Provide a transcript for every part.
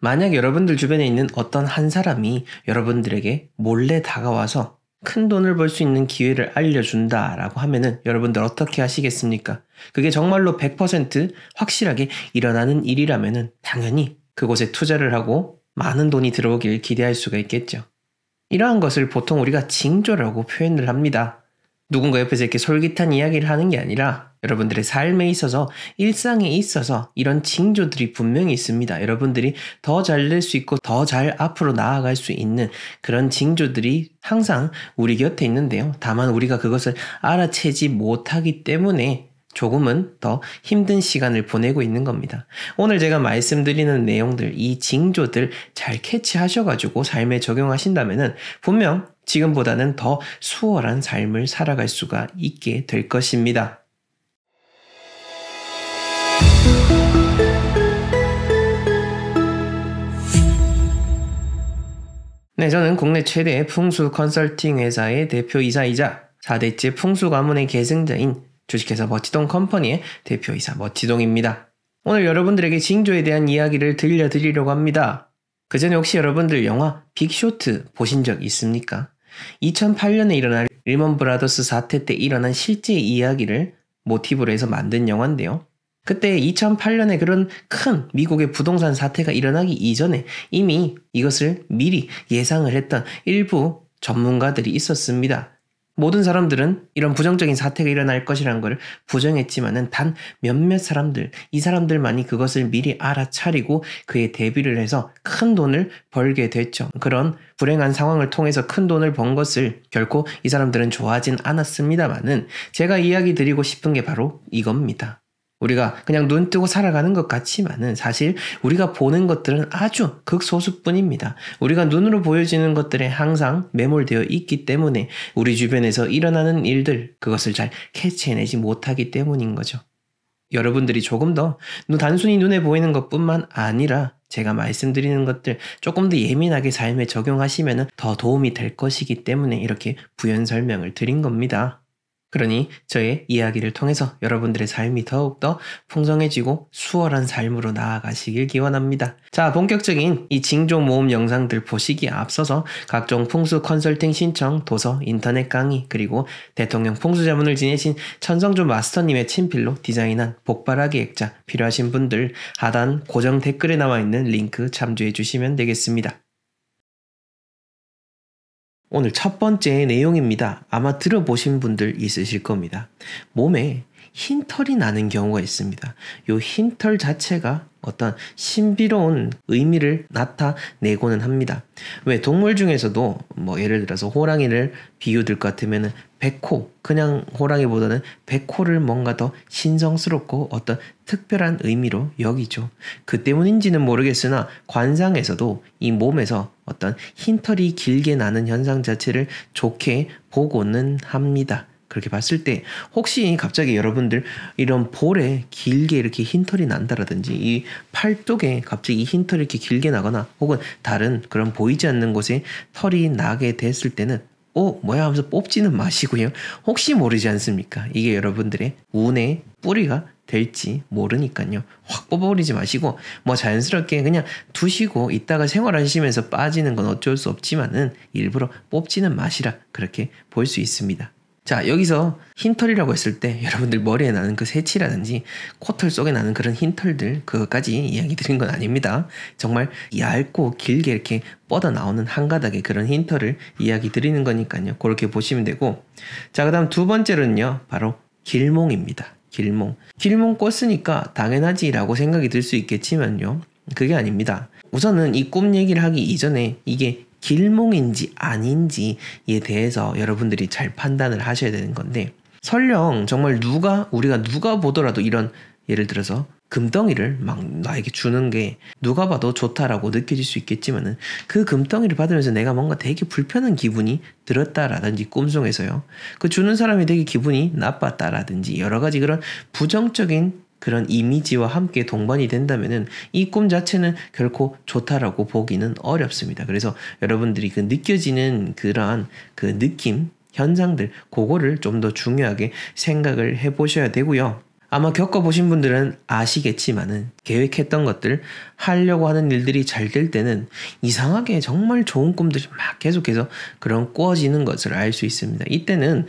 만약 여러분들 주변에 있는 어떤 한 사람이 여러분들에게 몰래 다가와서 큰 돈을 벌 수 있는 기회를 알려준다 라고 하면은 여러분들 어떻게 하시겠습니까? 그게 정말로 100% 확실하게 일어나는 일이라면은 당연히 그곳에 투자를 하고 많은 돈이 들어오길 기대할 수가 있겠죠. 이러한 것을 보통 우리가 징조라고 표현을 합니다. 누군가 옆에서 이렇게 솔깃한 이야기를 하는 게 아니라 여러분들의 삶에 있어서 일상에 있어서 이런 징조들이 분명히 있습니다. 여러분들이 더 잘 될 수 있고 더 잘 앞으로 나아갈 수 있는 그런 징조들이 항상 우리 곁에 있는데요. 다만 우리가 그것을 알아채지 못하기 때문에 조금은 더 힘든 시간을 보내고 있는 겁니다. 오늘 제가 말씀드리는 내용들, 이 징조들 잘 캐치하셔가지고 삶에 적용하신다면 분명 지금보다는 더 수월한 삶을 살아갈 수가 있게 될 것입니다. 네, 저는 국내 최대 풍수 컨설팅 회사의 대표이사이자 4대째 풍수 가문의 계승자인 주식회사 머치동 컴퍼니의 대표이사 머치동입니다. 오늘 여러분들에게 징조에 대한 이야기를 들려드리려고 합니다. 그 전에 혹시 여러분들 영화 빅쇼트 보신 적 있습니까? 2008년에 일어날 일먼 브라더스 사태 때 일어난 실제 이야기를 모티브로 해서 만든 영화인데요. 그때 2008년에 그런 큰 미국의 부동산 사태가 일어나기 이전에 이미 이것을 미리 예상을 했던 일부 전문가들이 있었습니다. 모든 사람들은 이런 부정적인 사태가 일어날 것이란걸 부정했지만은 단 몇몇 사람들, 이 사람들만이 그것을 미리 알아차리고 그에 대비를 해서 큰 돈을 벌게 됐죠. 그런 불행한 상황을 통해서 큰 돈을 번 것을 결코 이 사람들은 좋아하진 않았습니다만은 제가 이야기 드리고 싶은 게 바로 이겁니다. 우리가 그냥 눈 뜨고 살아가는 것 같지만은 사실 우리가 보는 것들은 아주 극소수뿐입니다. 우리가 눈으로 보여지는 것들에 항상 매몰되어 있기 때문에 우리 주변에서 일어나는 일들 그것을 잘 캐치해내지 못하기 때문인 거죠. 여러분들이 조금 더 단순히 눈에 보이는 것뿐만 아니라 제가 말씀드리는 것들 조금 더 예민하게 삶에 적용하시면 더 도움이 될 것이기 때문에 이렇게 부연 설명을 드린 겁니다. 그러니 저의 이야기를 통해서 여러분들의 삶이 더욱더 풍성해지고 수월한 삶으로 나아가시길 기원합니다. 자, 본격적인 이 징조 모음 영상들 보시기에 앞서서 각종 풍수 컨설팅 신청, 도서, 인터넷 강의, 그리고 대통령 풍수 자문을 지내신 천성조 마스터님의 친필로 디자인한 복바라기 액자 필요하신 분들 하단 고정 댓글에 나와 있는 링크 참조해 주시면 되겠습니다. 오늘 첫 번째 내용입니다. 아마 들어보신 분들 있으실 겁니다. 몸에 흰털이 나는 경우가 있습니다. 이 흰털 자체가 어떤 신비로운 의미를 나타내고는 합니다. 왜 동물 중에서도 뭐 예를 들어서 호랑이를 비유들 것같으면 백호 그냥 호랑이보다는 백호를 뭔가 더 신성스럽고 어떤 특별한 의미로 여기죠. 그 때문인지는 모르겠으나 관상에서도 이 몸에서 어떤 흰털이 길게 나는 현상 자체를 좋게 보고는 합니다. 그렇게 봤을 때 혹시 갑자기 여러분들 이런 볼에 길게 이렇게 흰털이 난다라든지 이 팔뚝에 갑자기 흰털이 이렇게 길게 나거나 혹은 다른 그런 보이지 않는 곳에 털이 나게 됐을 때는 어, 뭐야 하면서 뽑지는 마시고요. 혹시 모르지 않습니까? 이게 여러분들의 운의 뿌리가 될지 모르니까요. 확 뽑아버리지 마시고 뭐 자연스럽게 그냥 두시고 이따가 생활하시면서 빠지는 건 어쩔 수 없지만은 일부러 뽑지는 마시라 그렇게 볼 수 있습니다. 자, 여기서 흰털이라고 했을 때 여러분들 머리에 나는 그 새치라든지 코털 속에 나는 그런 흰털들 그것까지 이야기 드린 건 아닙니다. 정말 얇고 길게 이렇게 뻗어 나오는 한 가닥의 그런 흰털을 이야기 드리는 거니까요. 그렇게 보시면 되고 자, 그 다음 두 번째로는요. 바로 길몽입니다. 길몽. 길몽 꿨으니까 당연하지라고 생각이 들 수 있겠지만요. 그게 아닙니다. 우선은 이 꿈 얘기를 하기 이전에 이게 길몽인지 아닌지에 대해서 여러분들이 잘 판단을 하셔야 되는 건데 설령 정말 누가 우리가 누가 보더라도 이런 예를 들어서 금덩이를 막 나에게 주는 게 누가 봐도 좋다라고 느껴질 수 있겠지만은 그 금덩이를 받으면서 내가 뭔가 되게 불편한 기분이 들었다라든지 꿈속에서요. 그 주는 사람이 되게 기분이 나빴다라든지 여러 가지 그런 부정적인 그런 이미지와 함께 동반이 된다면은 이 꿈 자체는 결코 좋다라고 보기는 어렵습니다. 그래서 여러분들이 그 느껴지는 그러한 그 느낌, 현상들, 그거를 좀 더 중요하게 생각을 해 보셔야 되고요. 아마 겪어보신 분들은 아시겠지만은 계획했던 것들, 하려고 하는 일들이 잘 될 때는 이상하게 정말 좋은 꿈들이 막 계속해서 그런 꾸어지는 것을 알 수 있습니다. 이때는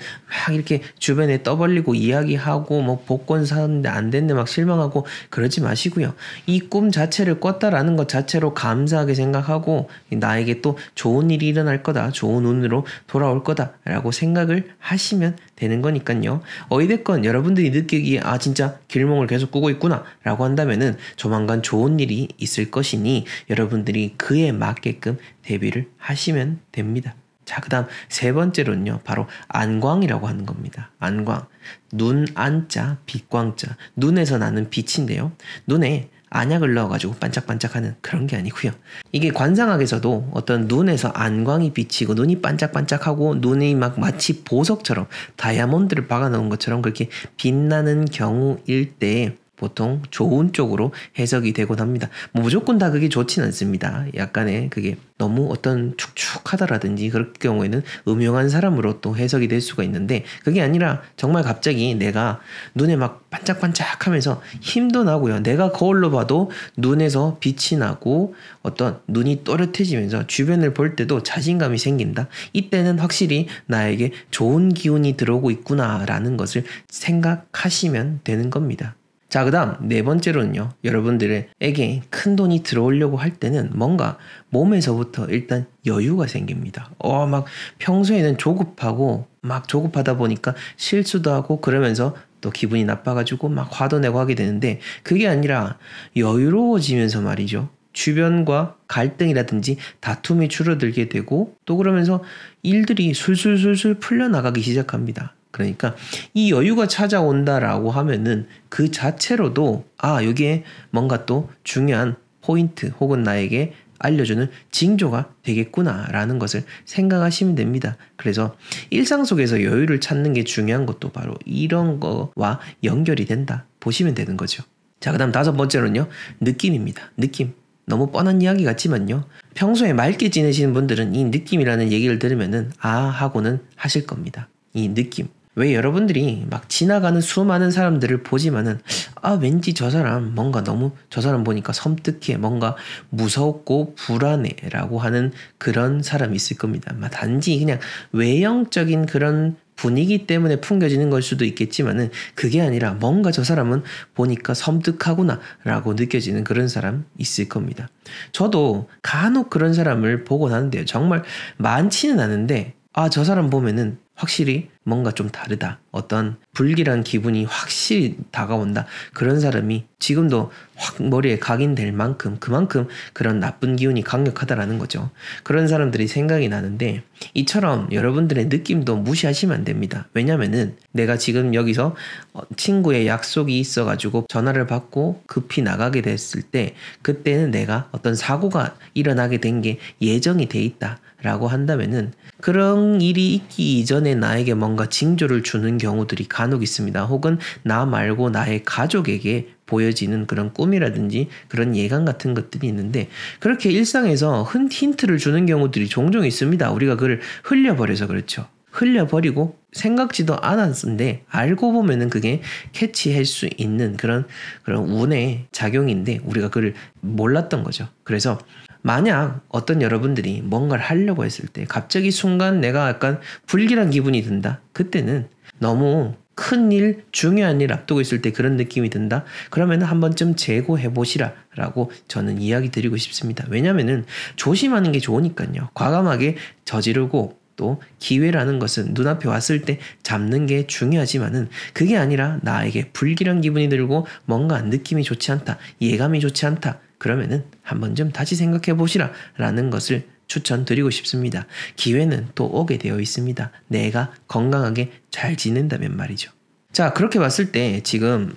막 이렇게 주변에 떠벌리고 이야기하고 뭐 복권 사는데 안 됐네 막 실망하고 그러지 마시고요. 이 꿈 자체를 꿨다라는 것 자체로 감사하게 생각하고 나에게 또 좋은 일이 일어날 거다, 좋은 운으로 돌아올 거다라고 생각을 하시면 되는 거니까요. 어이됐건 여러분들이 느끼기에 아 진짜 길몽을 계속 꾸고 있구나 라고 한다면은 조만간 좋은 일이 있을 것이니 여러분들이 그에 맞게끔 대비를 하시면 됩니다. 자, 그 다음 세 번째로는요, 바로 안광이라고 하는 겁니다. 안광. 눈, 안 자, 빛광 자. 눈에서 나는 빛인데요. 눈에 안약을 넣어가지고 반짝반짝하는 그런 게 아니고요. 이게 관상학에서도 어떤 눈에서 안광이 비치고 눈이 반짝반짝하고 눈이 막 마치 보석처럼 다이아몬드를 박아놓은 것처럼 그렇게 빛나는 경우일 때 보통 좋은 쪽으로 해석이 되곤 합니다. 뭐 무조건 다 그게 좋진 않습니다. 약간의 그게 너무 어떤 축축하다라든지 그럴 경우에는 음흉한 사람으로 또 해석이 될 수가 있는데 그게 아니라 정말 갑자기 내가 눈에 막 반짝반짝 하면서 힘도 나고요. 내가 거울로 봐도 눈에서 빛이 나고 어떤 눈이 또렷해지면서 주변을 볼 때도 자신감이 생긴다. 이때는 확실히 나에게 좋은 기운이 들어오고 있구나라는 것을 생각하시면 되는 겁니다. 자, 그 다음 네 번째로는요. 여러분들에게 큰 돈이 들어오려고 할 때는 뭔가 몸에서부터 일단 여유가 생깁니다. 어, 막 평소에는 조급하고 막 조급하다 보니까 실수도 하고 그러면서 또 기분이 나빠가지고 막 화도 내고 하게 되는데 그게 아니라 여유로워지면서 말이죠. 주변과 갈등이라든지 다툼이 줄어들게 되고 또 그러면서 일들이 술술술술 풀려나가기 시작합니다. 그러니까 이 여유가 찾아온다라고 하면은 그 자체로도 아, 여기에 뭔가 또 중요한 포인트 혹은 나에게 알려주는 징조가 되겠구나라는 것을 생각하시면 됩니다. 그래서 일상 속에서 여유를 찾는 게 중요한 것도 바로 이런 거와 연결이 된다 보시면 되는 거죠. 자, 그 다음 다섯 번째로는요, 느낌입니다. 느낌. 너무 뻔한 이야기 같지만요. 평소에 맑게 지내시는 분들은 이 느낌이라는 얘기를 들으면은 아 하고는 하실 겁니다. 이 느낌. 왜 여러분들이 막 지나가는 수많은 사람들을 보지만은 아 왠지 저 사람 뭔가 너무 저 사람 보니까 섬뜩해 뭔가 무섭고 불안해라고 하는 그런 사람이 있을 겁니다. 막 단지 그냥 외형적인 그런 분위기 때문에 풍겨지는 걸 수도 있겠지만은 그게 아니라 뭔가 저 사람은 보니까 섬뜩하구나라고 느껴지는 그런 사람 있을 겁니다. 저도 간혹 그런 사람을 보곤 하는데요. 정말 많지는 않은데 아 저 사람 보면은 확실히 뭔가 좀 다르다. 어떤 불길한 기분이 확실히 다가온다. 그런 사람이 지금도 확 머리에 각인될 만큼 그만큼 그런 나쁜 기운이 강력하다라는 거죠. 그런 사람들이 생각이 나는데 이처럼 여러분들의 느낌도 무시하시면 안 됩니다. 왜냐면은 내가 지금 여기서 어, 친구의 약속이 있어가지고 전화를 받고 급히 나가게 됐을 때 그때는 내가 어떤 사고가 일어나게 된 게 예정이 돼 있다라고 한다면은 그런 일이 있기 이전에 나에게 뭔가 징조를 주는 경우들이 간혹 있습니다. 혹은 나 말고 나의 가족에게 보여지는 그런 꿈이라든지 그런 예감 같은 것들이 있는데 그렇게 일상에서 흔 힌트를 주는 경우들이 종종 있습니다. 우리가 그걸 흘려버려서 그렇죠. 흘려버리고 생각지도 않았는데 알고 보면은 그게 캐치할 수 있는 그런 그런 운의 작용인데 우리가 그걸 몰랐던 거죠. 그래서 만약 어떤 여러분들이 뭔가를 하려고 했을 때 갑자기 순간 내가 약간 불길한 기분이 든다. 그때는 너무 큰 일, 중요한 일 앞두고 있을 때 그런 느낌이 든다. 그러면 한 번쯤 재고해 보시라. 라고 저는 이야기 드리고 싶습니다. 왜냐면은 하 조심하는 게 좋으니까요. 과감하게 저지르고 또 기회라는 것은 눈앞에 왔을 때 잡는 게 중요하지만은 그게 아니라 나에게 불길한 기분이 들고 뭔가 느낌이 좋지 않다, 예감이 좋지 않다, 그러면은 한 번쯤 다시 생각해 보시라 라는 것을 추천드리고 싶습니다. 기회는 또 오게 되어 있습니다. 내가 건강하게 잘 지낸다면 말이죠. 자, 그렇게 봤을 때 지금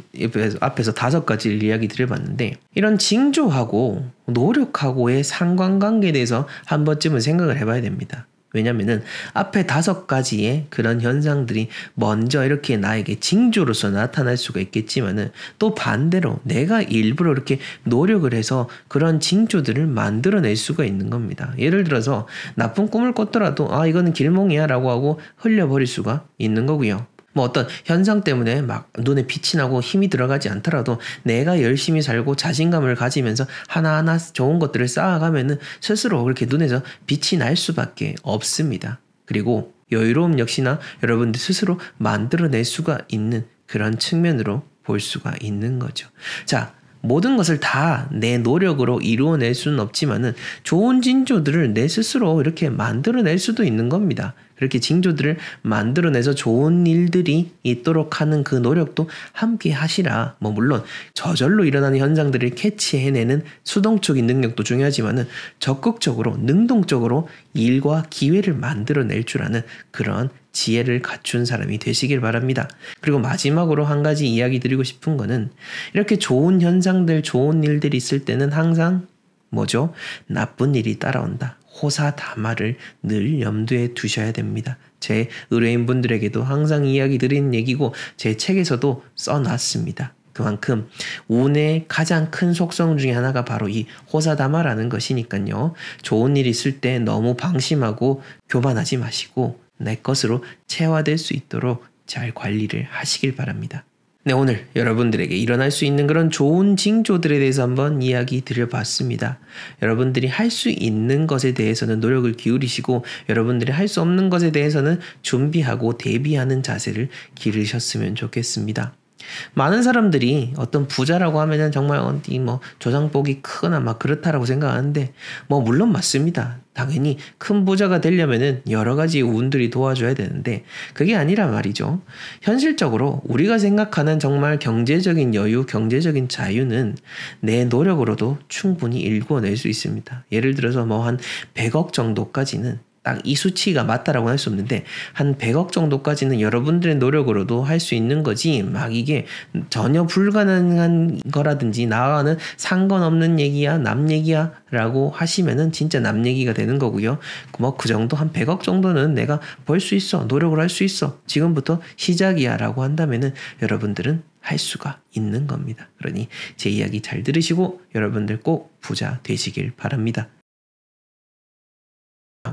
앞에서 다섯 가지를 이야기 드려봤는데 이런 징조하고 노력하고의 상관관계에 대해서 한 번쯤은 생각을 해봐야 됩니다. 왜냐면은 앞에 다섯 가지의 그런 현상들이 먼저 이렇게 나에게 징조로서 나타날 수가 있겠지만은 또 반대로 내가 일부러 이렇게 노력을 해서 그런 징조들을 만들어낼 수가 있는 겁니다. 예를 들어서 나쁜 꿈을 꿨더라도 아 이거는 길몽이야 라고 하고 흘려버릴 수가 있는 거고요. 뭐 어떤 현상 때문에 막 눈에 빛이 나고 힘이 들어가지 않더라도 내가 열심히 살고 자신감을 가지면서 하나하나 좋은 것들을 쌓아가면은 스스로 그렇게 눈에서 빛이 날 수밖에 없습니다. 그리고 여유로움 역시나 여러분들 스스로 만들어낼 수가 있는 그런 측면으로 볼 수가 있는 거죠. 자, 모든 것을 다 내 노력으로 이루어낼 수는 없지만은 좋은 징조들을 내 스스로 이렇게 만들어낼 수도 있는 겁니다. 이렇게 징조들을 만들어내서 좋은 일들이 있도록 하는 그 노력도 함께 하시라. 뭐 물론 저절로 일어나는 현상들을 캐치해내는 수동적인 능력도 중요하지만은 적극적으로 능동적으로 일과 기회를 만들어낼 줄 아는 그런 지혜를 갖춘 사람이 되시길 바랍니다. 그리고 마지막으로 한 가지 이야기 드리고 싶은 거는 이렇게 좋은 현상들, 좋은 일들이 있을 때는 항상 뭐죠? 나쁜 일이 따라온다. 호사다마를 늘 염두에 두셔야 됩니다. 제 의뢰인분들에게도 항상 이야기 드리는 얘기고 제 책에서도 써놨습니다. 그만큼 운의 가장 큰 속성 중에 하나가 바로 이 호사다마라는 것이니까요. 좋은 일 있을 때 너무 방심하고 교만하지 마시고 내 것으로 체화될 수 있도록 잘 관리를 하시길 바랍니다. 네, 오늘 여러분들에게 일어날 수 있는 그런 좋은 징조들에 대해서 한번 이야기 드려봤습니다. 여러분들이 할 수 있는 것에 대해서는 노력을 기울이시고 여러분들이 할 수 없는 것에 대해서는 준비하고 대비하는 자세를 기르셨으면 좋겠습니다. 많은 사람들이 어떤 부자라고 하면은 정말 어디 뭐 조상복이 크거나 막 그렇다라고 생각하는데 뭐 물론 맞습니다. 당연히 큰 부자가 되려면은 여러 가지 운들이 도와줘야 되는데 그게 아니라 말이죠. 현실적으로 우리가 생각하는 정말 경제적인 여유, 경제적인 자유는 내 노력으로도 충분히 일궈낼 수 있습니다. 예를 들어서 뭐 한 100억 정도까지는 딱이 수치가 맞다라고 할 수 없는데 한 100억 정도까지는 여러분들의 노력으로도 할 수 있는 거지 막 이게 전혀 불가능한 거라든지 나와는 상관없는 얘기야 남 얘기야 라고 하시면은 진짜 남 얘기가 되는 거고요 뭐 그 정도 한 100억 정도는 내가 벌 수 있어 노력을 할 수 있어 지금부터 시작이야 라고 한다면은 여러분들은 할 수가 있는 겁니다 그러니 제 이야기 잘 들으시고 여러분들 꼭 부자 되시길 바랍니다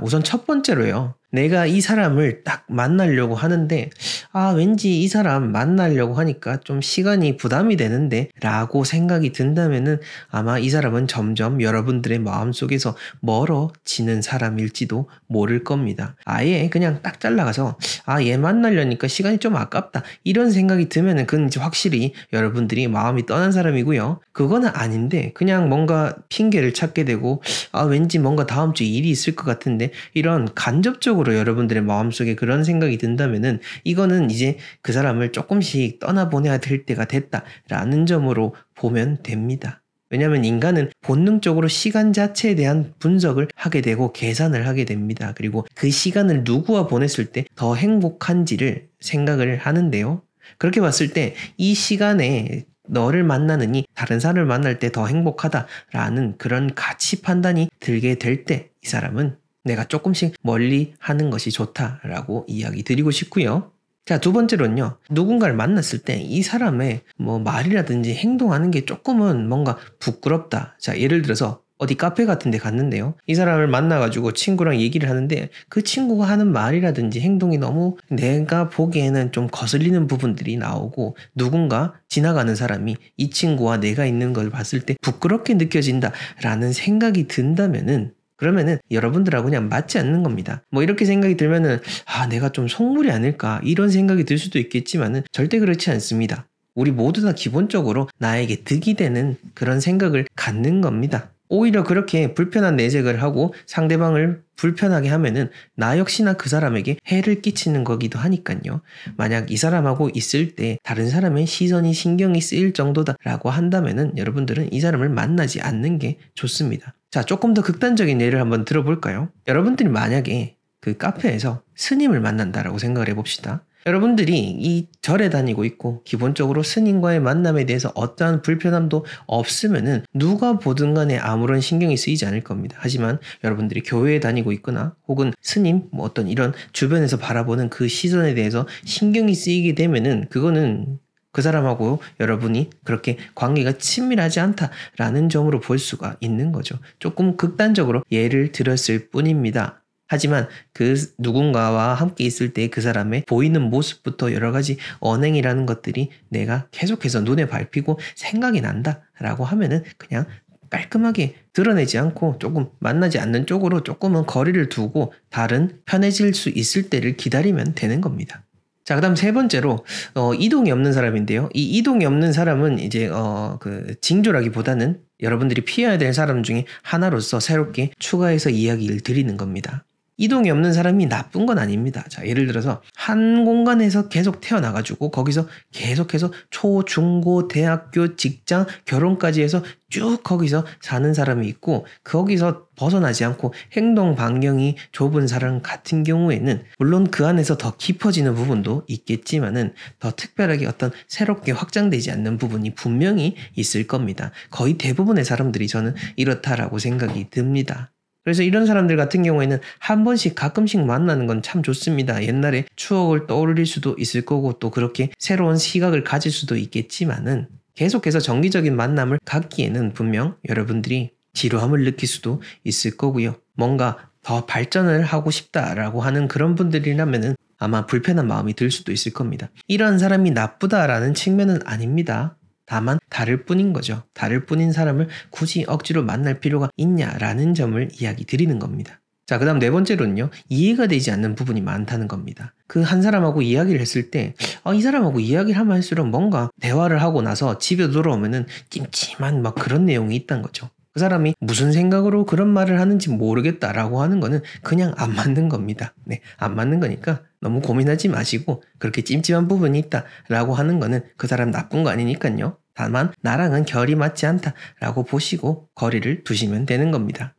우선 첫 번째로요. 내가 이 사람을 딱 만나려고 하는데, 아, 왠지 이 사람 만나려고 하니까 좀 시간이 부담이 되는데, 라고 생각이 든다면은 아마 이 사람은 점점 여러분들의 마음속에서 멀어지는 사람일지도 모를 겁니다. 아예 그냥 딱 잘라가서, 아, 얘 만나려니까 시간이 좀 아깝다. 이런 생각이 들면은 그건 이제 확실히 여러분들이 마음이 떠난 사람이고요. 그거는 아닌데, 그냥 뭔가 핑계를 찾게 되고, 아, 왠지 뭔가 다음 주에 일이 있을 것 같은데, 이런 간접적으로 순간적으로 여러분들의 마음속에 그런 생각이 든다면은 이거는 이제 그 사람을 조금씩 떠나보내야 될 때가 됐다라는 점으로 보면 됩니다. 왜냐하면 인간은 본능적으로 시간 자체에 대한 분석을 하게 되고 계산을 하게 됩니다. 그리고 그 시간을 누구와 보냈을 때 더 행복한지를 생각을 하는데요. 그렇게 봤을 때 이 시간에 너를 만나느니 다른 사람을 만날 때 더 행복하다라는 그런 가치 판단이 들게 될 때 이 사람은 내가 조금씩 멀리 하는 것이 좋다라고 이야기 드리고 싶고요. 자, 두 번째로는요. 누군가를 만났을 때 이 사람의 뭐 말이라든지 행동하는 게 조금은 뭔가 부끄럽다. 자, 예를 들어서 어디 카페 같은 데 갔는데요. 이 사람을 만나가지고 친구랑 얘기를 하는데 그 친구가 하는 말이라든지 행동이 너무 내가 보기에는 좀 거슬리는 부분들이 나오고 누군가 지나가는 사람이 이 친구와 내가 있는 걸 봤을 때 부끄럽게 느껴진다라는 생각이 든다면은 그러면은 여러분들하고 그냥 맞지 않는 겁니다. 뭐 이렇게 생각이 들면은 아 내가 좀 속물이 아닐까 이런 생각이 들 수도 있겠지만은 절대 그렇지 않습니다. 우리 모두 다 기본적으로 나에게 득이 되는 그런 생각을 갖는 겁니다. 오히려 그렇게 불편한 내색을 하고 상대방을 불편하게 하면은 나 역시나 그 사람에게 해를 끼치는 거기도 하니까요. 만약 이 사람하고 있을 때 다른 사람의 시선이 신경이 쓰일 정도다라고 한다면은 여러분들은 이 사람을 만나지 않는 게 좋습니다. 자, 조금 더 극단적인 예를 한번 들어볼까요? 여러분들이 만약에 그 카페에서 스님을 만난다라고 생각을 해봅시다. 여러분들이 이 절에 다니고 있고 기본적으로 스님과의 만남에 대해서 어떠한 불편함도 없으면은 누가 보든 간에 아무런 신경이 쓰이지 않을 겁니다. 하지만 여러분들이 교회에 다니고 있거나 혹은 스님 뭐 어떤 이런 주변에서 바라보는 그 시선에 대해서 신경이 쓰이게 되면은 그거는 그 사람하고 여러분이 그렇게 관계가 친밀하지 않다라는 점으로 볼 수가 있는 거죠. 조금 극단적으로 예를 들었을 뿐입니다. 하지만 그 누군가와 함께 있을 때 그 사람의 보이는 모습부터 여러 가지 언행이라는 것들이 내가 계속해서 눈에 밟히고 생각이 난다라고 하면은 그냥 깔끔하게 드러내지 않고 조금 만나지 않는 쪽으로 조금은 거리를 두고 다른 편해질 수 있을 때를 기다리면 되는 겁니다. 자, 그 다음 세 번째로, 어, 이동이 없는 사람인데요. 이 이동이 없는 사람은 이제, 어, 그, 징조라기보다는 여러분들이 피해야 될 사람 중에 하나로서 새롭게 추가해서 이야기를 드리는 겁니다. 이동이 없는 사람이 나쁜 건 아닙니다. 자, 예를 들어서 한 공간에서 계속 태어나가지고 거기서 계속해서 초, 중, 고, 대학교, 직장, 결혼까지 해서 쭉 거기서 사는 사람이 있고 거기서 벗어나지 않고 행동 반경이 좁은 사람 같은 경우에는 물론 그 안에서 더 깊어지는 부분도 있겠지만은 더 특별하게 어떤 새롭게 확장되지 않는 부분이 분명히 있을 겁니다. 거의 대부분의 사람들이 저는 이렇다라고 생각이 듭니다. 그래서 이런 사람들 같은 경우에는 한 번씩 가끔씩 만나는 건 참 좋습니다. 옛날에 추억을 떠올릴 수도 있을 거고 또 그렇게 새로운 시각을 가질 수도 있겠지만은 계속해서 정기적인 만남을 갖기에는 분명 여러분들이 지루함을 느낄 수도 있을 거고요. 뭔가 더 발전을 하고 싶다라고 하는 그런 분들이라면은 아마 불편한 마음이 들 수도 있을 겁니다. 이러한 사람이 나쁘다라는 측면은 아닙니다. 다만 다를 뿐인 거죠. 다를 뿐인 사람을 굳이 억지로 만날 필요가 있냐라는 점을 이야기 드리는 겁니다. 자, 그 다음 네 번째로는요, 이해가 되지 않는 부분이 많다는 겁니다. 그 한 사람하고 이야기를 했을 때, 아, 이 사람하고 이야기를 하면 할수록 뭔가 대화를 하고 나서 집에 돌아오면은 찜찜한 막 그런 내용이 있다는 거죠. 그 사람이 무슨 생각으로 그런 말을 하는지 모르겠다라고 하는 거는 그냥 안 맞는 겁니다. 네, 안 맞는 거니까 너무 고민하지 마시고 그렇게 찜찜한 부분이 있다라고 하는 거는 그 사람 나쁜 거 아니니까요. 다만 나랑은 결이 맞지 않다라고 보시고 거리를 두시면 되는 겁니다.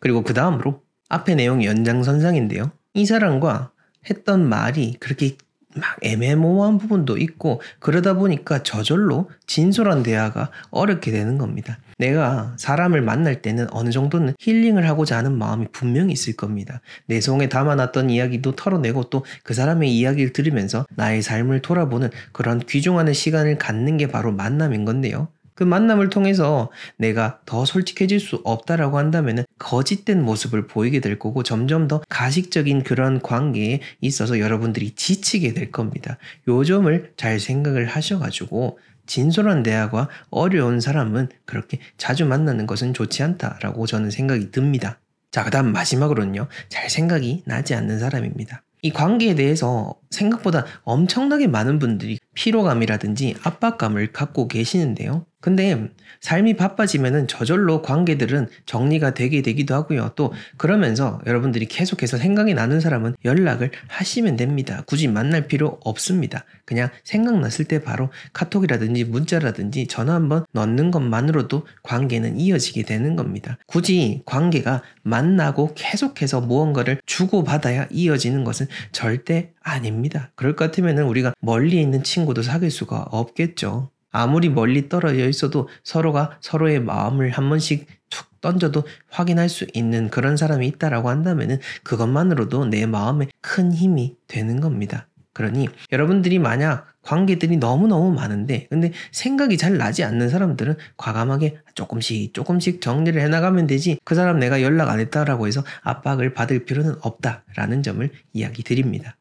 그리고 그 다음으로 앞에내용 연장선상인데요. 이 사람과 했던 말이 그렇게 막 애매모호한 부분도 있고 그러다 보니까 저절로 진솔한 대화가 어렵게 되는 겁니다. 내가 사람을 만날 때는 어느 정도는 힐링을 하고자 하는 마음이 분명히 있을 겁니다. 내 속에 담아놨던 이야기도 털어내고 또 그 사람의 이야기를 들으면서 나의 삶을 돌아보는 그런 귀중한 시간을 갖는 게 바로 만남인 건데요. 그 만남을 통해서 내가 더 솔직해질 수 없다라고 한다면 거짓된 모습을 보이게 될 거고 점점 더 가식적인 그런 관계에 있어서 여러분들이 지치게 될 겁니다. 요 점을 잘 생각을 하셔가지고 진솔한 대화가 어려운 사람은 그렇게 자주 만나는 것은 좋지 않다라고 저는 생각이 듭니다. 자, 그 다음 마지막으로는요. 잘 생각이 나지 않는 사람입니다. 이 관계에 대해서 생각보다 엄청나게 많은 분들이 피로감이라든지 압박감을 갖고 계시는데요. 근데 삶이 바빠지면은 저절로 관계들은 정리가 되게 되기도 하고요. 또 그러면서 여러분들이 계속해서 생각이 나는 사람은 연락을 하시면 됩니다. 굳이 만날 필요 없습니다. 그냥 생각났을 때 바로 카톡이라든지 문자라든지 전화 한번 넣는 것만으로도 관계는 이어지게 되는 겁니다. 굳이 관계가 만나고 계속해서 무언가를 주고받아야 이어지는 것은 절대 아닙니다. 그럴 것 같으면은 우리가 멀리 있는 친구도 사귈 수가 없겠죠. 아무리 멀리 떨어져 있어도 서로가 서로의 마음을 한 번씩 툭 던져도 확인할 수 있는 그런 사람이 있다라고 한다면 그것만으로도 내 마음에 큰 힘이 되는 겁니다. 그러니 여러분들이 만약 관계들이 너무너무 많은데 근데 생각이 잘 나지 않는 사람들은 과감하게 조금씩 조금씩 정리를 해나가면 되지 그 사람 내가 연락 안 했다라고 해서 압박을 받을 필요는 없다라는 점을 이야기 드립니다.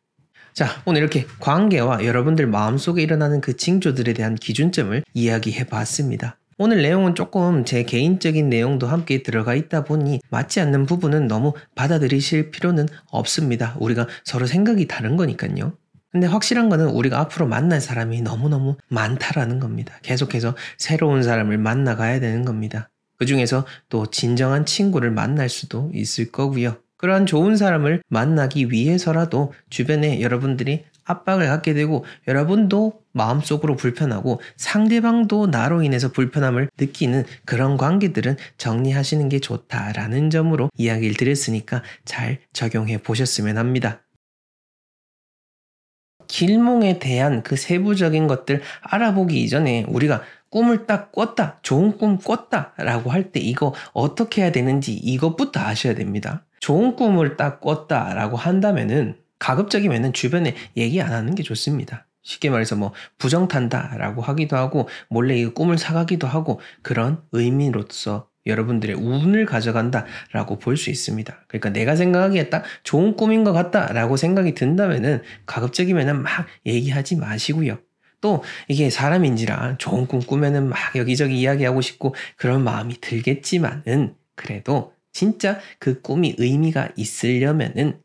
자, 오늘 이렇게 관계와 여러분들 마음속에 일어나는 그 징조들에 대한 기준점을 이야기해 봤습니다. 오늘 내용은 조금 제 개인적인 내용도 함께 들어가 있다 보니 맞지 않는 부분은 너무 받아들이실 필요는 없습니다. 우리가 서로 생각이 다른 거니까요. 근데 확실한 거는 우리가 앞으로 만날 사람이 너무너무 많다라는 겁니다. 계속해서 새로운 사람을 만나가야 되는 겁니다. 그 중에서 또 진정한 친구를 만날 수도 있을 거고요. 그러한 좋은 사람을 만나기 위해서라도 주변에 여러분들이 압박을 갖게 되고 여러분도 마음속으로 불편하고 상대방도 나로 인해서 불편함을 느끼는 그런 관계들은 정리하시는 게 좋다라는 점으로 이야기를 드렸으니까 잘 적용해 보셨으면 합니다. 길몽에 대한 그 세부적인 것들 알아보기 이전에 우리가 꿈을 딱 꿨다, 좋은 꿈 꿨다 라고 할 때 이거 어떻게 해야 되는지 이것부터 아셔야 됩니다. 좋은 꿈을 딱 꿨다 라고 한다면은 가급적이면은 주변에 얘기 안 하는 게 좋습니다. 쉽게 말해서 뭐 부정 탄다 라고 하기도 하고 몰래 이 꿈을 사가기도 하고 그런 의미로서 여러분들의 운을 가져간다 라고 볼 수 있습니다. 그러니까 내가 생각하기에 딱 좋은 꿈인 것 같다 라고 생각이 든다면은 가급적이면은 막 얘기하지 마시고요. 또 이게 사람인지라 좋은 꿈 꾸면은 막 여기저기 이야기하고 싶고 그런 마음이 들겠지만은 그래도 진짜 그 꿈이 의미가 있으려면은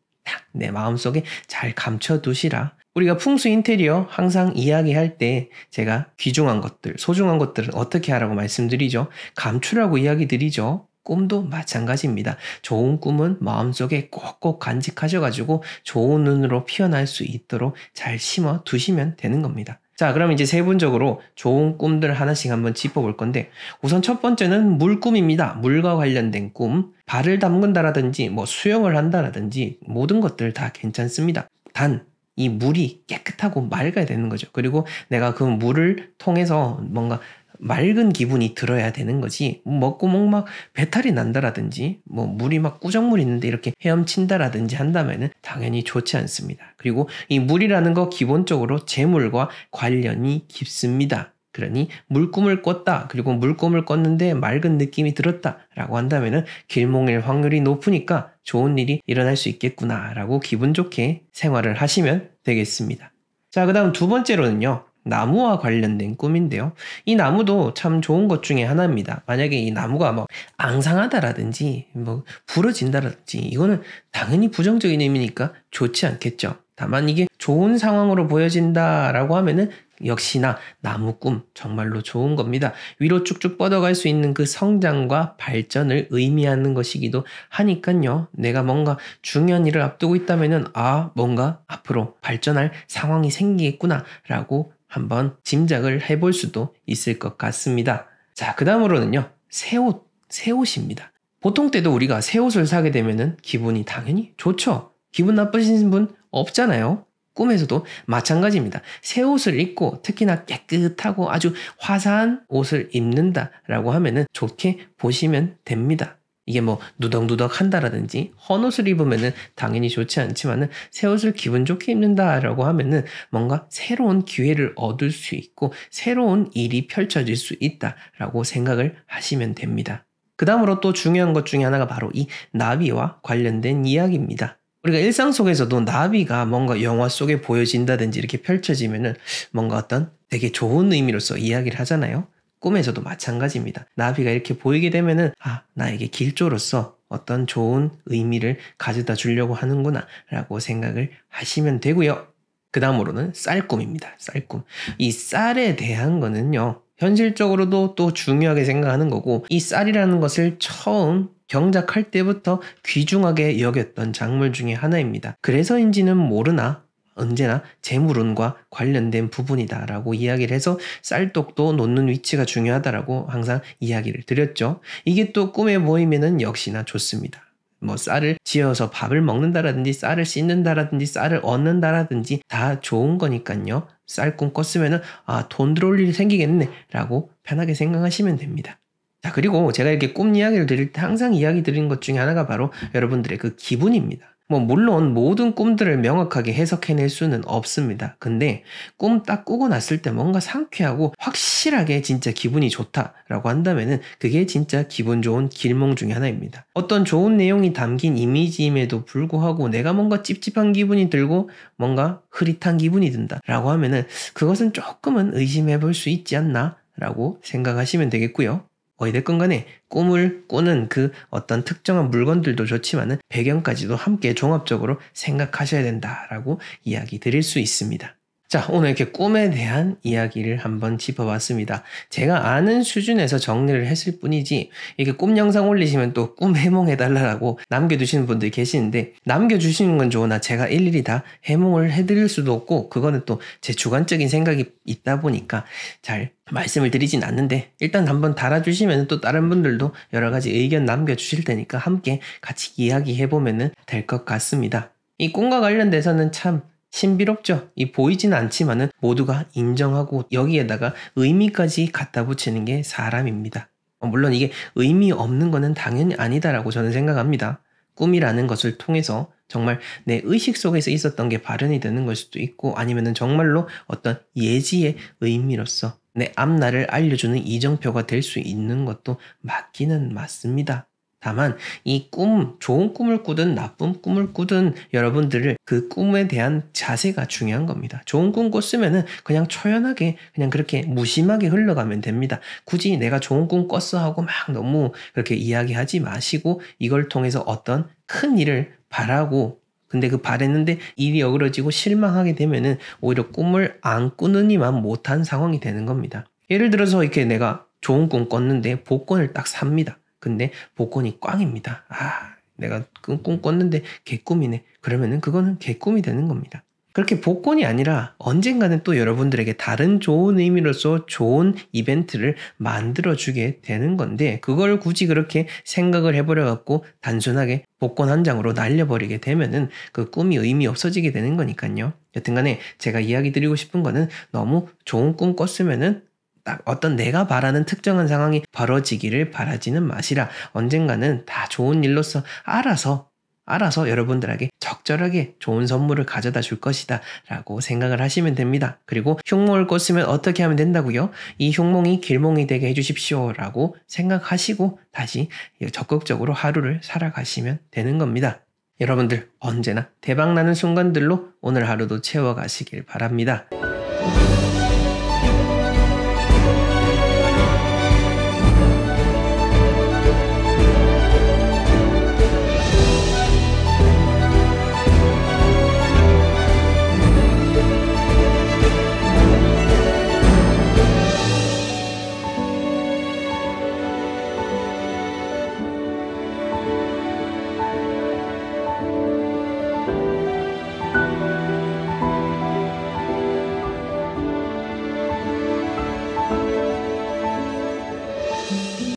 내 마음속에 잘 감춰두시라. 우리가 풍수 인테리어 항상 이야기할 때 제가 귀중한 것들, 소중한 것들은 어떻게 하라고 말씀드리죠? 감추라고 이야기 드리죠. 꿈도 마찬가지입니다. 좋은 꿈은 마음속에 꼭꼭 간직하셔가지고 좋은 눈으로 피어날 수 있도록 잘 심어 두시면 되는 겁니다. 자, 그럼 이제 세분적으로 좋은 꿈들 하나씩 한번 짚어볼 건데, 우선 첫 번째는 물꿈입니다. 물과 관련된 꿈. 발을 담근다라든지, 뭐 수영을 한다라든지, 모든 것들 다 괜찮습니다. 단, 이 물이 깨끗하고 맑아야 되는 거죠. 그리고 내가 그 물을 통해서 뭔가 맑은 기분이 들어야 되는 거지 먹고 먹 목막 배탈이 난다라든지 뭐 물이 막 꾸정물 있는데 이렇게 헤엄친다라든지 한다면은 당연히 좋지 않습니다. 그리고 이 물이라는 거 기본적으로 재물과 관련이 깊습니다. 그러니 물꿈을 꿨다 그리고 물꿈을 꿨는데 맑은 느낌이 들었다라고 한다면은 길몽일 확률이 높으니까 좋은 일이 일어날 수 있겠구나라고 기분 좋게 생활을 하시면 되겠습니다. 자, 그 다음 두 번째로는요. 나무와 관련된 꿈인데요. 이 나무도 참 좋은 것 중에 하나입니다. 만약에 이 나무가 막 앙상하다라든지 뭐 부러진다라든지 이거는 당연히 부정적인 의미니까 좋지 않겠죠. 다만 이게 좋은 상황으로 보여진다라고 하면은 역시나 나무 꿈 정말로 좋은 겁니다. 위로 쭉쭉 뻗어갈 수 있는 그 성장과 발전을 의미하는 것이기도 하니까요. 내가 뭔가 중요한 일을 앞두고 있다면은 아 뭔가 앞으로 발전할 상황이 생기겠구나라고 한번 짐작을 해볼 수도 있을 것 같습니다. 자, 그 다음으로는요. 새 옷, 새 옷입니다. 보통 때도 우리가 새 옷을 사게 되면 기분이 당연히 좋죠. 기분 나쁘신 분 없잖아요. 꿈에서도 마찬가지입니다. 새 옷을 입고 특히나 깨끗하고 아주 화사한 옷을 입는다라고 하면 좋게 보시면 됩니다. 이게 뭐 누덕누덕 한다라든지 헌옷을 입으면은 당연히 좋지 않지만은 새 옷을 기분 좋게 입는다라고 하면은 뭔가 새로운 기회를 얻을 수 있고 새로운 일이 펼쳐질 수 있다라고 생각을 하시면 됩니다. 그 다음으로 또 중요한 것 중에 하나가 바로 이 나비와 관련된 이야기입니다. 우리가 일상 속에서도 나비가 뭔가 영화 속에 보여진다든지 이렇게 펼쳐지면은 뭔가 어떤 되게 좋은 의미로서 이야기를 하잖아요. 꿈에서도 마찬가지입니다. 나비가 이렇게 보이게 되면은 아 나에게 길조로서 어떤 좋은 의미를 가져다 주려고 하는구나 라고 생각을 하시면 되고요. 그 다음으로는 쌀꿈입니다. 쌀꿈. 이 쌀에 대한 거는요. 현실적으로도 또 중요하게 생각하는 거고 이 쌀이라는 것을 처음 경작할 때부터 귀중하게 여겼던 작물 중에 하나입니다. 그래서인지는 모르나 언제나 재물운과 관련된 부분이다라고 이야기를 해서 쌀떡도 놓는 위치가 중요하다라고 항상 이야기를 드렸죠. 이게 또 꿈에 보이면은 역시나 좋습니다. 뭐 쌀을 지어서 밥을 먹는다라든지 쌀을 씻는다라든지 쌀을 얻는다라든지 다 좋은 거니까요. 쌀 꿈 꿨으면은 아돈 들어올 일이 생기겠네라고 편하게 생각하시면 됩니다. 자 그리고 제가 이렇게 꿈 이야기를 드릴 때 항상 이야기 드리는 것 중에 하나가 바로 여러분들의 그 기분입니다. 뭐 물론 모든 꿈들을 명확하게 해석해낼 수는 없습니다. 근데 꿈 딱 꾸고 났을 때 뭔가 상쾌하고 확실하게 진짜 기분이 좋다라고 한다면 그게 진짜 기분 좋은 길몽 중에 하나입니다. 어떤 좋은 내용이 담긴 이미지임에도 불구하고 내가 뭔가 찝찝한 기분이 들고 뭔가 흐릿한 기분이 든다라고 하면은 그것은 조금은 의심해 볼 수 있지 않나 라고 생각하시면 되겠고요. 어찌됐건 간에 꿈을 꾸는 그 어떤 특정한 물건들도 좋지만은 배경까지도 함께 종합적으로 생각하셔야 된다라고 이야기 드릴 수 있습니다. 자, 오늘 이렇게 꿈에 대한 이야기를 한번 짚어봤습니다. 제가 아는 수준에서 정리를 했을 뿐이지, 이렇게 꿈 영상 올리시면 또 꿈 해몽해달라고 남겨주시는 분들이 계시는데, 남겨주시는 건 좋으나 제가 일일이 다 해몽을 해드릴 수도 없고, 그거는 또 제 주관적인 생각이 있다 보니까 잘 말씀을 드리진 않는데, 일단 한번 달아주시면 또 다른 분들도 여러 가지 의견 남겨주실 테니까 함께 같이 이야기해보면 될 것 같습니다. 이 꿈과 관련돼서는 참 신비롭죠. 이 보이진 않지만은 모두가 인정하고 여기에다가 의미까지 갖다 붙이는 게 사람입니다. 어, 물론 이게 의미 없는 거는 당연히 아니다라고 저는 생각합니다. 꿈이라는 것을 통해서 정말 내 의식 속에서 있었던 게 발현이 되는 걸 수도 있고 아니면은 정말로 어떤 예지의 의미로서 내 앞날을 알려주는 이정표가 될 수 있는 것도 맞기는 맞습니다. 다만 이 꿈, 좋은 꿈을 꾸든 나쁜 꿈을 꾸든 여러분들을 그 꿈에 대한 자세가 중요한 겁니다. 좋은 꿈 꿨으면은 그냥 초연하게 그냥 그렇게 무심하게 흘러가면 됩니다. 굳이 내가 좋은 꿈 꿨어 하고 막 너무 그렇게 이야기하지 마시고 이걸 통해서 어떤 큰 일을 바라고 근데 그 바랬는데 일이 어그러지고 실망하게 되면은 오히려 꿈을 안 꾸느니만 못한 상황이 되는 겁니다. 예를 들어서 이렇게 내가 좋은 꿈 꿨는데 복권을 딱 삽니다. 근데 복권이 꽝입니다. 아, 내가 꿈 꿨는데 개꿈이네. 그러면은 그거는 개꿈이 되는 겁니다. 그렇게 복권이 아니라 언젠가는 또 여러분들에게 다른 좋은 의미로서 좋은 이벤트를 만들어주게 되는 건데, 그걸 굳이 그렇게 생각을 해버려갖고 단순하게 복권 한 장으로 날려버리게 되면은 그 꿈이 의미 없어지게 되는 거니까요. 여튼간에 제가 이야기 드리고 싶은 거는 너무 좋은 꿈 꿨으면은 딱 어떤 내가 바라는 특정한 상황이 벌어지기를 바라지는 마시라. 언젠가는 다 좋은 일로서 알아서 알아서 여러분들에게 적절하게 좋은 선물을 가져다 줄 것이다 라고 생각을 하시면 됩니다. 그리고 흉몽을 꿨으면 어떻게 하면 된다고요? 이 흉몽이 길몽이 되게 해주십시오 라고 생각하시고 다시 적극적으로 하루를 살아가시면 되는 겁니다. 여러분들 언제나 대박나는 순간들로 오늘 하루도 채워가시길 바랍니다.